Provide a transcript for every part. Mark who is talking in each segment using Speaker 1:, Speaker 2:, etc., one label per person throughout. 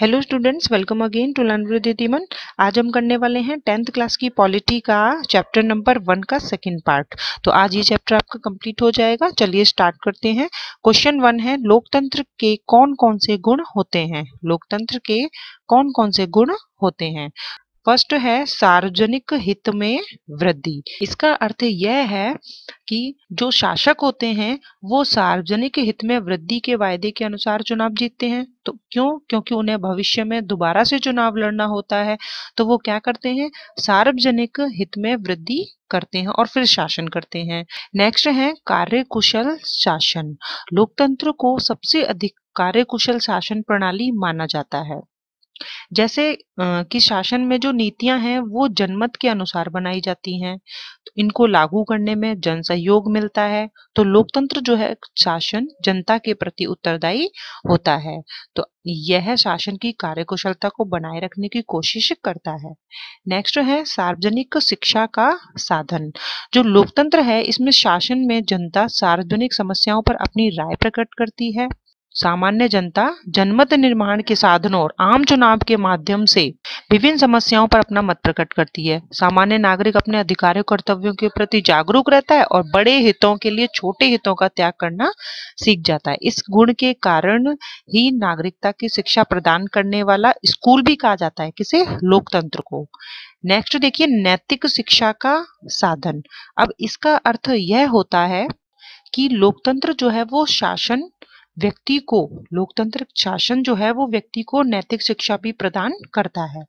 Speaker 1: hello students welcome again to learn with दीमन आज हम करने वाले हैं टेंथ क्लास की पॉलिटी का चैप्टर नंबर वन का सेकंड पार्ट तो आज ये चैप्टर आपका कंप्लीट हो जाएगा चलिए स्टार्ट करते हैं क्वेश्चन वन है लोकतंत्र के कौन कौन से गुण होते हैं लोकतंत्र के कौन कौन से गुण होते हैं फर्स्ट है सार्वजनिक हित में वृद्धि इसका अर्थ यह है कि जो शासक होते हैं वो सार्वजनिक हित में वृद्धि के वायदे के अनुसार चुनाव जीतते हैं तो क्यों क्योंकि उन्हें भविष्य में दोबारा से चुनाव लड़ना होता है तो वो क्या करते हैं सार्वजनिक हित में वृद्धि करते हैं और फिर शासन करते हैं नेक्स्ट है कुशल शासन लोकतंत्र को सबसे अधिक कार्यकुशल शासन प्रणाली माना जाता है जैसे कि शासन में जो नीतियां हैं वो जनमत के अनुसार बनाई जाती हैं तो इनको लागू करने में जन सहयोग मिलता है तो लोकतंत्र जो है शासन जनता के प्रति उत्तरदायी होता है तो यह शासन की कार्यकुशलता को बनाए रखने की कोशिश करता है नेक्स्ट है सार्वजनिक शिक्षा का साधन जो लोकतंत्र है इसमें शासन में जनता सार्वजनिक समस्याओं पर अपनी राय प्रकट करती है सामान्य जनता जनमत निर्माण के साधनों और आम चुनाव के माध्यम से विभिन्न समस्याओं पर अपना मत प्रकट करती है सामान्य नागरिक अपने अधिकारों कर्तव्यों के प्रति जागरूक रहता है और बड़े हितों के लिए छोटे हितों का त्याग करना सीख जाता है इस गुण के कारण ही नागरिकता की शिक्षा प्रदान करने वाला स्कूल भी कहा जाता है किसे लोकतंत्र को नेक्स्ट देखिए नैतिक शिक्षा का साधन अब इसका अर्थ यह होता है कि लोकतंत्र जो है वो शासन व्यक्ति को लोकतंत्र शासन जो है वो व्यक्ति को नैतिक शिक्षा भी प्रदान करता है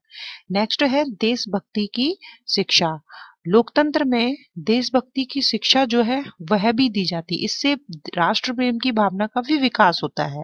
Speaker 1: नेक्स्ट है देशभक्ति की शिक्षा लोकतंत्र में देशभक्ति की शिक्षा जो है वह भी दी जाती है इससे राष्ट्र प्रेम की भावना का भी विकास होता है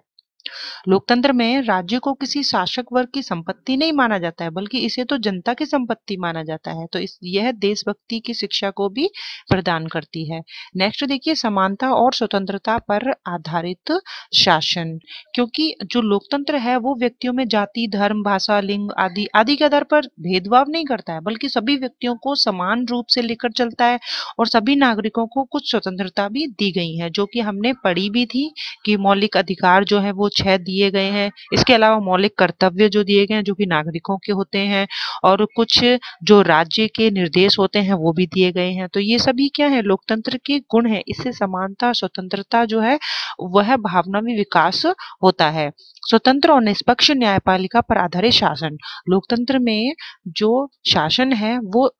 Speaker 1: लोकतंत्र में राज्य को किसी शासक वर्ग की संपत्ति नहीं माना जाता है बल्कि इसे तो जनता की संपत्ति माना जाता है तो इस यह देशभक्ति की शिक्षा को भी प्रदान करती है नेक्स्ट देखिए समानता और स्वतंत्रता पर आधारित शासन क्योंकि जो लोकतंत्र है वो व्यक्तियों में जाति धर्म भाषा लिंग आदि आदि के आधार पर भेदभाव नहीं करता है बल्कि सभी व्यक्तियों को समान रूप से लेकर चलता है और सभी नागरिकों को कुछ स्वतंत्रता भी दी गई है जो कि हमने पढ़ी भी थी कि मौलिक अधिकार जो है वो छह दिए गए हैं इसके अलावा मौलिक कर्तव्य जो दिए गए हैं जो कि नागरिकों के होते हैं और कुछ जो राज्य के निर्देश होते हैं वो भी दिए गए हैं तो ये सभी क्या है लोकतंत्र के गुण है इससे समानता स्वतंत्रता जो है वह भावना में विकास होता है स्वतंत्र और निष्पक्ष न्यायपालिका पर आधारित शासन लोकतंत्र में जो शासन है वो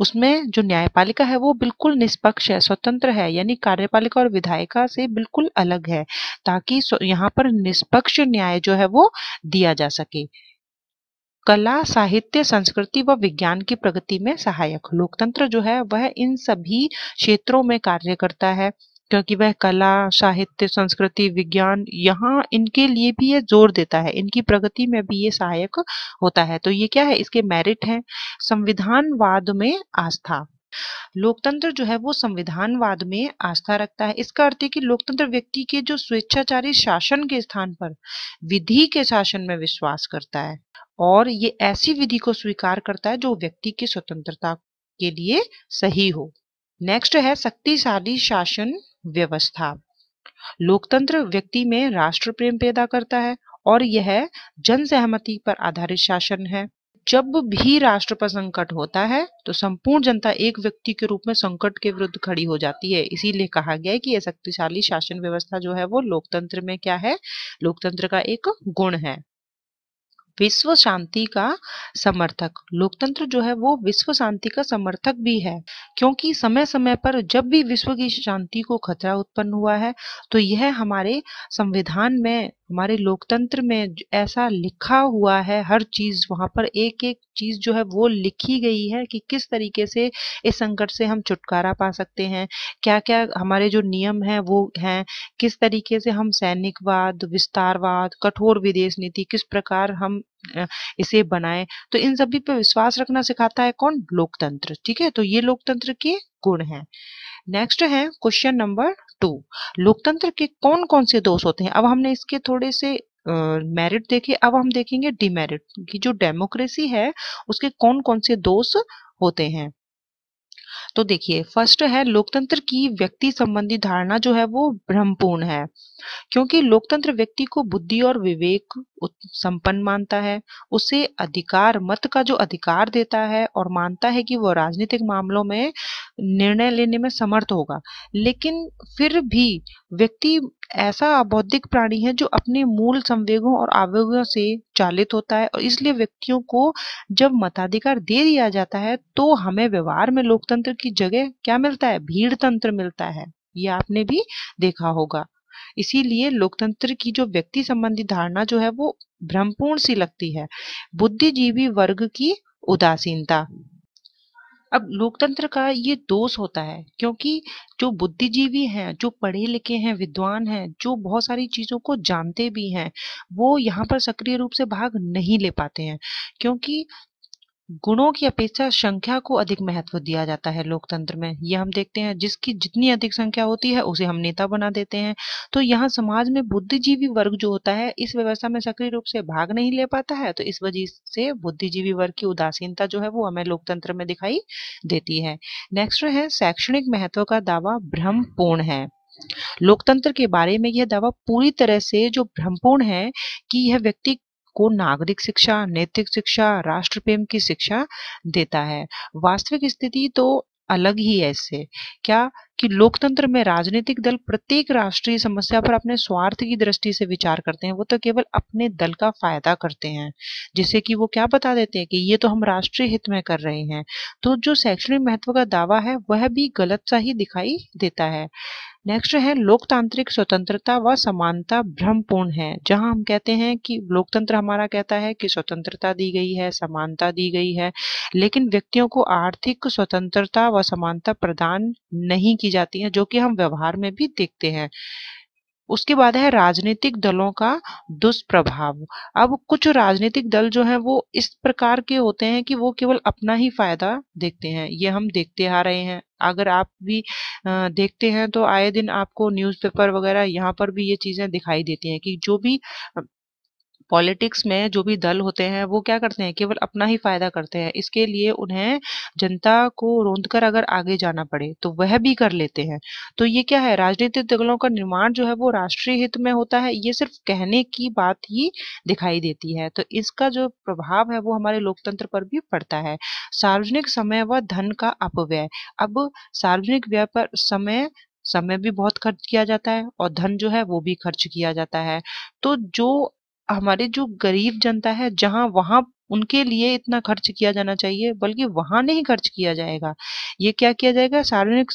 Speaker 1: उसमें जो न्यायपालिका है वो बिल्कुल निष्पक्ष है स्वतंत्र है यानी कार्यपालिका और विधायिका से बिल्कुल अलग है ताकि यहाँ पर निष्पक्ष न्याय जो है वो दिया जा सके कला साहित्य संस्कृति व विज्ञान की प्रगति में सहायक लोकतंत्र जो है वह इन सभी क्षेत्रों में कार्य करता है क्योंकि वह कला साहित्य संस्कृति विज्ञान यहाँ इनके लिए भी ये जोर देता है इनकी प्रगति में भी ये सहायक होता है तो ये क्या है इसके मेरिट हैं संविधानवाद में आस्था लोकतंत्र जो है वो संविधानवाद में आस्था रखता है इसका अर्थ है कि लोकतंत्र व्यक्ति के जो स्वेच्छाचारी शासन के स्थान पर विधि के शासन में विश्वास करता है और ये ऐसी विधि को स्वीकार करता है जो व्यक्ति की स्वतंत्रता के लिए सही हो नेक्स्ट है शक्तिशाली शासन व्यवस्था लोकतंत्र व्यक्ति में राष्ट्र प्रेम पैदा करता है और यह जन सहमति पर आधारित शासन है जब भी राष्ट्र पर संकट होता है तो संपूर्ण जनता एक व्यक्ति के रूप में संकट के विरुद्ध खड़ी हो जाती है इसीलिए कहा गया है कि यह शक्तिशाली शासन व्यवस्था जो है वो लोकतंत्र में क्या है लोकतंत्र का एक गुण है विश्व शांति का समर्थक लोकतंत्र जो है वो विश्व शांति का समर्थक भी है क्योंकि समय समय पर जब भी विश्व की शांति को खतरा उत्पन्न हुआ है तो यह हमारे संविधान में हमारे लोकतंत्र में ऐसा लिखा हुआ है हर चीज वहां पर एक एक चीज जो है वो लिखी गई है कि किस तरीके से इस संकट से हम छुटकारा पा सकते हैं क्या क्या हमारे जो नियम हैं वो हैं किस तरीके से हम सैनिकवाद विस्तारवाद कठोर विदेश नीति किस प्रकार हम इसे बनाए तो इन सभी पर विश्वास रखना सिखाता है कौन लोकतंत्र ठीक है तो ये लोकतंत्र के गुण हैं नेक्स्ट है क्वेश्चन नंबर टू लोकतंत्र के कौन कौन से दोष होते हैं अब हमने इसके थोड़े से मेरिट uh, देखे अब हम देखेंगे डिमेरिट की जो डेमोक्रेसी है उसके कौन कौन से दोष होते हैं तो देखिए फर्स्ट है लोकतंत्र की व्यक्ति संबंधी धारणा जो है वो भ्रमपूर्ण है क्योंकि लोकतंत्र व्यक्ति को बुद्धि और विवेक संपन्न मानता है उसे अधिकार मत का जो अधिकार देता है और मानता है कि वो राजनीतिक मामलों में निर्णय लेने में समर्थ होगा लेकिन फिर भी व्यक्ति ऐसा बौद्धिक प्राणी है जो अपने मूल संवेगों और आवेगों से चालित होता है और इसलिए व्यक्तियों को जब मताधिकार दे दिया जाता है तो हमें व्यवहार में लोकतंत्र की जगह क्या मिलता है भीड़ तंत्र मिलता है ये आपने भी देखा होगा इसीलिए लोकतंत्र की जो व्यक्ति संबंधी धारणा जो है वो भ्रमपूर्ण सी लगती है बुद्धिजीवी वर्ग की उदासीनता अब लोकतंत्र का ये दोष होता है क्योंकि जो बुद्धिजीवी हैं जो पढ़े लिखे हैं विद्वान हैं जो बहुत सारी चीज़ों को जानते भी हैं वो यहाँ पर सक्रिय रूप से भाग नहीं ले पाते हैं क्योंकि गुणों की अपेक्षा संख्या को अधिक महत्व दिया जाता है लोकतंत्र में यह हम देखते हैं जिसकी जितनी अधिक संख्या होती है उसे हम नेता बना देते हैं तो यहाँ समाज में बुद्धिजीवी वर्ग जो होता है इस व्यवस्था में सक्रिय रूप से भाग नहीं ले पाता है तो इस वजह से बुद्धिजीवी वर्ग की उदासीनता जो है वो हमें लोकतंत्र में दिखाई देती है नेक्स्ट है शैक्षणिक महत्व का दावा भ्रम है लोकतंत्र के बारे में यह दावा पूरी तरह से जो भ्रमपूर्ण है कि यह व्यक्ति को नागरिक शिक्षा नैतिक शिक्षा राष्ट्र प्रेम की शिक्षा देता है वास्तविक स्थिति तो अलग ही है इससे क्या कि लोकतंत्र में राजनीतिक दल प्रत्येक राष्ट्रीय समस्या पर अपने स्वार्थ की दृष्टि से विचार करते हैं वो तो केवल अपने दल का फायदा करते हैं जिससे कि वो क्या बता देते हैं कि ये तो हम राष्ट्रीय हित में कर रहे हैं तो जो शैक्षणिक महत्व का दावा है वह भी गलत सा ही दिखाई देता है नेक्स्ट है लोकतांत्रिक स्वतंत्रता व समानता भ्रमपूर्ण है जहां हम कहते हैं कि लोकतंत्र हमारा कहता है कि स्वतंत्रता दी गई है समानता दी गई है लेकिन व्यक्तियों को आर्थिक स्वतंत्रता व समानता प्रदान नहीं की जाती है जो कि हम व्यवहार में भी देखते हैं उसके बाद है राजनीतिक दलों का दुष्प्रभाव अब कुछ राजनीतिक दल जो हैं वो इस प्रकार के होते हैं कि वो केवल अपना ही फायदा देखते हैं ये हम देखते आ रहे हैं अगर आप भी देखते हैं तो आए दिन आपको न्यूज़पेपर वगैरह यहाँ पर भी ये चीज़ें दिखाई देती हैं कि जो भी पॉलिटिक्स में जो भी दल होते हैं वो क्या करते हैं केवल अपना ही फायदा करते हैं इसके लिए उन्हें जनता को रोंद कर अगर आगे जाना पड़े तो वह भी कर लेते हैं तो ये क्या है राजनीतिक दलों का निर्माण जो है वो राष्ट्रीय हित में होता है ये सिर्फ कहने की बात ही दिखाई देती है तो इसका जो प्रभाव है वो हमारे लोकतंत्र पर भी पड़ता है सार्वजनिक समय व धन का अपव्यय अब सार्वजनिक व्यय पर समय समय भी बहुत खर्च किया जाता है और धन जो है वो भी खर्च किया जाता है तो जो हमारे जो गरीब जनता है जहां वहां उनके लिए इतना खर्च किया जाना चाहिए बल्कि वहां नहीं खर्च किया जाएगा ये क्या किया जाएगा सार्वजनिक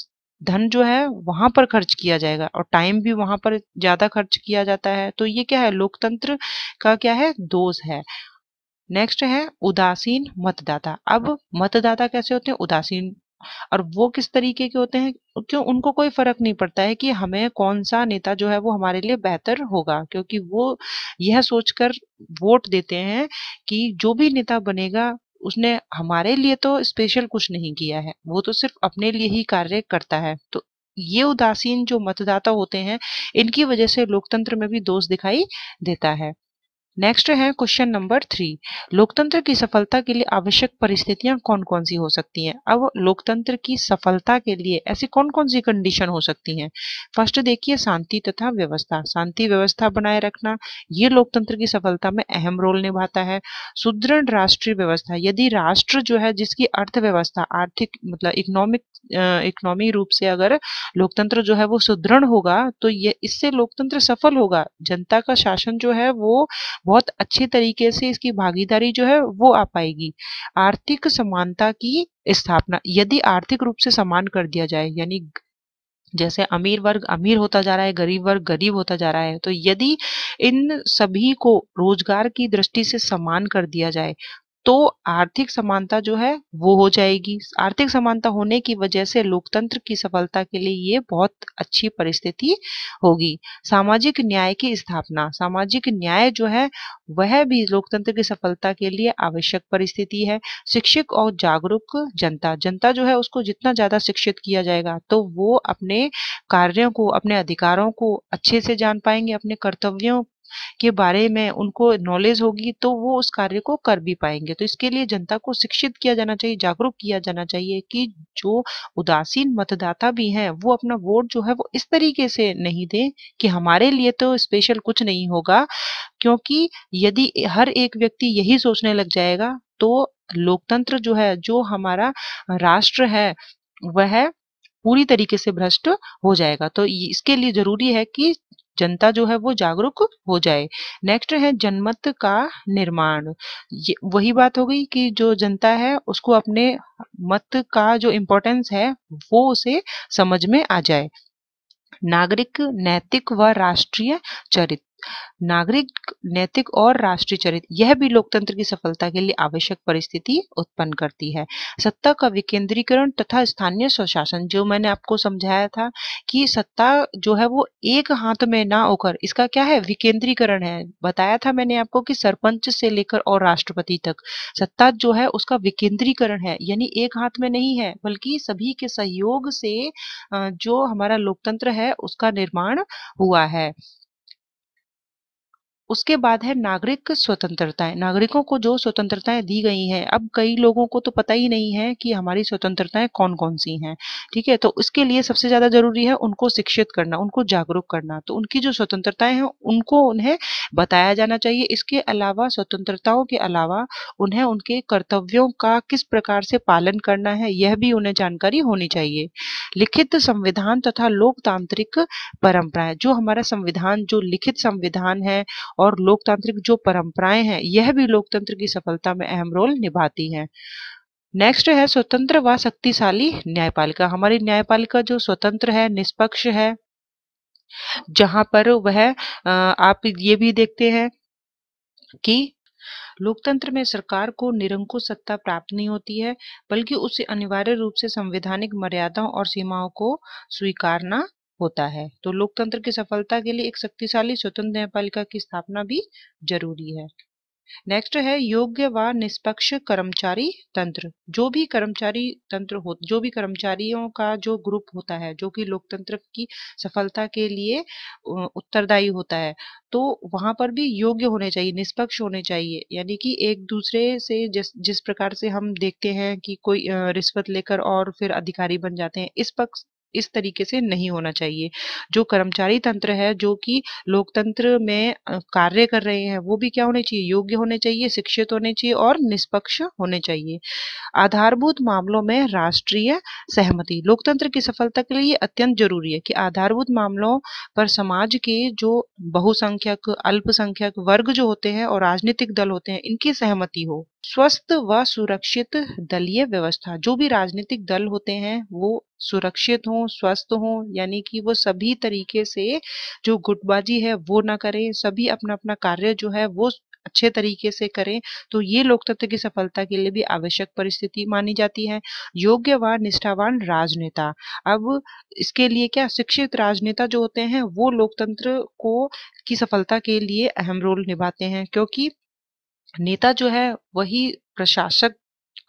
Speaker 1: धन जो है वहां पर खर्च किया जाएगा और टाइम भी वहां पर ज्यादा खर्च किया जाता है तो ये क्या है लोकतंत्र का क्या है दोष है नेक्स्ट है उदासीन मतदाता अब मतदाता कैसे होते हैं उदासीन और वो किस तरीके के होते हैं क्यों उनको कोई फर्क नहीं पड़ता है कि हमें कौन सा नेता जो है वो हमारे लिए बेहतर होगा क्योंकि वो यह सोचकर वोट देते हैं कि जो भी नेता बनेगा उसने हमारे लिए तो स्पेशल कुछ नहीं किया है वो तो सिर्फ अपने लिए ही कार्य करता है तो ये उदासीन जो मतदाता होते हैं इनकी वजह से लोकतंत्र में भी दोष दिखाई देता है नेक्स्ट है क्वेश्चन नंबर थ्री लोकतंत्र की सफलता के लिए आवश्यक परिस्थितियां कौन कौन सी हो सकती हैं अब लोकतंत्र की सफलता के लिए ऐसी कौन कौन सी कंडीशन हो सकती हैं फर्स्ट देखिए शांति तथा व्यवस्था शांति व्यवस्था बनाए रखना ये लोकतंत्र की सफलता में अहम रोल निभाता है सुदृढ़ राष्ट्रीय व्यवस्था यदि राष्ट्र जो है जिसकी अर्थव्यवस्था आर्थिक मतलब इकोनॉमिक इकोनॉमी रूप से अगर लोकतंत्र जो है वो सुदृढ़ होगा तो ये इससे लोकतंत्र सफल होगा जनता का शासन जो है वो बहुत अच्छे तरीके से इसकी भागीदारी जो है वो आ पाएगी आर्थिक समानता की स्थापना यदि आर्थिक रूप से समान कर दिया जाए यानी जैसे अमीर वर्ग अमीर होता जा रहा है गरीब वर्ग गरीब होता जा रहा है तो यदि इन सभी को रोजगार की दृष्टि से समान कर दिया जाए तो आर्थिक समानता जो है वो हो जाएगी आर्थिक समानता होने की वजह से लोकतंत्र की सफलता के लिए ये बहुत अच्छी परिस्थिति होगी सामाजिक न्याय की स्थापना सामाजिक न्याय जो है वह भी लोकतंत्र की सफलता के लिए आवश्यक परिस्थिति है शिक्षित और जागरूक जनता जनता जो है उसको जितना ज्यादा शिक्षित किया जाएगा तो वो अपने कार्यों को अपने अधिकारों को अच्छे से जान पाएंगे अपने कर्तव्यों के बारे में उनको नॉलेज होगी तो वो उस कार्य को कर भी पाएंगे तो इसके लिए जनता को शिक्षित किया जाना चाहिए जागरूक किया जाना चाहिए कि जो उदासीन मतदाता भी हैं वो अपना वोट जो है वो इस तरीके से नहीं दें कि हमारे लिए तो स्पेशल कुछ नहीं होगा क्योंकि यदि हर एक व्यक्ति यही सोचने लग जाएगा तो लोकतंत्र जो है जो हमारा राष्ट्र है वह पूरी तरीके से भ्रष्ट हो जाएगा तो इसके लिए जरूरी है कि जनता जो है वो जागरूक हो जाए नेक्स्ट है जनमत का निर्माण वही बात हो गई कि जो जनता है उसको अपने मत का जो इम्पोर्टेंस है वो उसे समझ में आ जाए नागरिक नैतिक व राष्ट्रीय चरित्र नागरिक नैतिक और राष्ट्रीय चरित्र यह भी लोकतंत्र की सफलता के लिए आवश्यक परिस्थिति उत्पन्न करती है सत्ता का विकेंद्रीकरण तथा स्थानीय स्वशासन जो मैंने आपको समझाया था कि सत्ता जो है वो एक हाथ में ना होकर इसका क्या है विकेंद्रीकरण है बताया था मैंने आपको कि सरपंच से लेकर और राष्ट्रपति तक सत्ता जो है उसका विकेंद्रीकरण है यानी एक हाथ में नहीं है बल्कि सभी के सहयोग से जो हमारा लोकतंत्र है उसका निर्माण हुआ है उसके बाद है नागरिक स्वतंत्रताएं नागरिकों को जो स्वतंत्रताएं दी गई हैं अब कई लोगों को तो पता ही नहीं है कि हमारी स्वतंत्रताएं कौन कौन सी हैं ठीक है तो इसके लिए सबसे ज्यादा जरूरी है उनको शिक्षित करना उनको जागरूक करना तो उनकी जो स्वतंत्रताएं हैं उनको उन्हें बताया जाना चाहिए इसके अलावा स्वतंत्रताओं के अलावा उन्हें उनके कर्तव्यों का किस प्रकार से पालन करना है यह भी उन्हें जानकारी होनी चाहिए लिखित संविधान तथा लोकतांत्रिक परंपराएं जो हमारा संविधान जो लिखित संविधान है और लोकतांत्रिक जो परंपराएं हैं यह भी लोकतंत्र की सफलता में अहम रोल निभाती हैं नेक्स्ट है स्वतंत्र व शक्तिशाली न्यायपालिका हमारी न्यायपालिका जो स्वतंत्र है निष्पक्ष है जहां पर वह आप ये भी देखते हैं कि लोकतंत्र में सरकार को निरंकुश सत्ता प्राप्त नहीं होती है बल्कि उसे अनिवार्य रूप से संवैधानिक मर्यादाओं और सीमाओं को स्वीकारना होता है तो लोकतंत्र की सफलता के लिए एक शक्तिशाली स्वतंत्र न्यायपालिका की स्थापना भी जरूरी है नेक्स्ट है योग्य व निष्पक्ष कर्मचारी तंत्र जो भी कर्मचारी तंत्र हो जो भी कर्मचारियों का जो ग्रुप होता है जो कि लोकतंत्र की सफलता के लिए उत्तरदायी होता है तो वहां पर भी योग्य होने चाहिए निष्पक्ष होने चाहिए यानी कि एक दूसरे से जिस जिस प्रकार से हम देखते हैं कि कोई रिश्वत लेकर और फिर अधिकारी बन जाते हैं इस पक्ष इस तरीके से नहीं होना चाहिए जो कर्मचारी तंत्र है जो कि लोकतंत्र में कार्य कर रहे हैं वो भी क्या होने चाहिए योग्य होने चाहिए शिक्षित होने चाहिए और निष्पक्ष होने चाहिए आधारभूत मामलों में राष्ट्रीय सहमति लोकतंत्र की सफलता के लिए अत्यंत जरूरी है कि आधारभूत मामलों पर समाज के जो बहुसंख्यक अल्पसंख्यक वर्ग जो होते हैं और राजनीतिक दल होते हैं इनकी सहमति हो स्वस्थ व सुरक्षित दलीय व्यवस्था जो भी राजनीतिक दल होते हैं वो सुरक्षित हों स्वस्थ हों यानी कि वो सभी तरीके से जो गुटबाजी है वो ना करें सभी अपना अपना कार्य जो है वो अच्छे तरीके से करें तो ये लोकतंत्र की सफलता के लिए भी आवश्यक परिस्थिति मानी जाती है योग्य व निष्ठावान राजनेता अब इसके लिए क्या शिक्षित राजनेता जो होते हैं वो लोकतंत्र को की सफलता के लिए अहम रोल निभाते हैं क्योंकि नेता जो है वही प्रशासक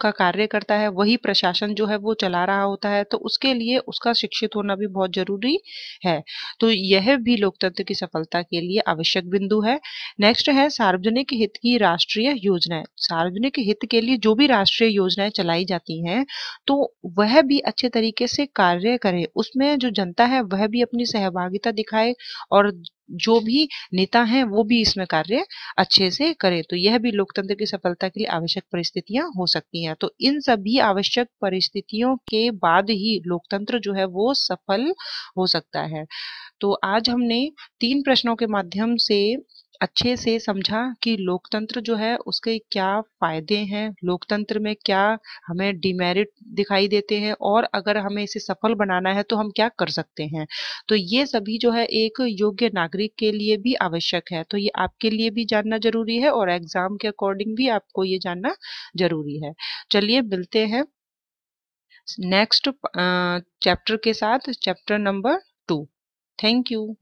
Speaker 1: का कार्य करता है वही प्रशासन जो है वो चला रहा होता है तो उसके लिए उसका शिक्षित होना भी बहुत जरूरी है तो यह भी लोकतंत्र की सफलता के लिए आवश्यक बिंदु है नेक्स्ट है सार्वजनिक हित की राष्ट्रीय योजनाएं सार्वजनिक हित के लिए जो भी राष्ट्रीय योजनाएं चलाई जाती हैं तो वह भी अच्छे तरीके से कार्य करे उसमें जो जनता है वह भी अपनी सहभागिता दिखाए और जो भी नेता हैं वो भी इसमें कार्य अच्छे से करें तो यह भी लोकतंत्र की सफलता के लिए आवश्यक परिस्थितियां हो सकती हैं तो इन सभी आवश्यक परिस्थितियों के बाद ही लोकतंत्र जो है वो सफल हो सकता है तो आज हमने तीन प्रश्नों के माध्यम से अच्छे से समझा कि लोकतंत्र जो है उसके क्या फायदे हैं लोकतंत्र में क्या हमें डिमेरिट दिखाई देते हैं और अगर हमें इसे सफल बनाना है तो हम क्या कर सकते हैं तो ये सभी जो है एक योग्य नागरिक के लिए भी आवश्यक है तो ये आपके लिए भी जानना जरूरी है और एग्जाम के अकॉर्डिंग भी आपको ये जानना जरूरी है चलिए मिलते हैं नेक्स्ट चैप्टर के साथ chapter number two thank you